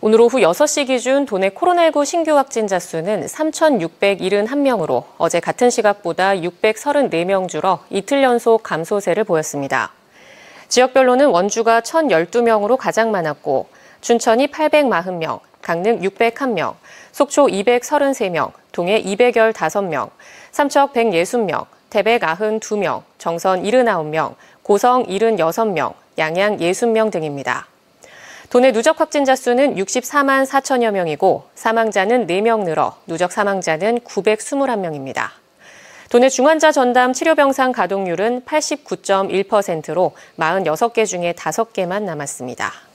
오늘 오후 6시 기준 도내 코로나19 신규 확진자 수는 3,671명으로 어제 같은 시각보다 634명 줄어 이틀 연속 감소세를 보였습니다. 지역별로는 원주가 1,012명으로 가장 많았고 춘천이 840명, 강릉 601명, 속초 233명, 동해 215명, 삼척 160명, 태백 92명, 정선 79명, 고성 76명, 양양 60명 등입니다. 도내 누적 확진자 수는 64만 4천여 명이고 사망자는 4명 늘어 누적 사망자는 921명입니다. 도내 중환자 전담 치료병상 가동률은 89.1%로 46개 중에 5개만 남았습니다.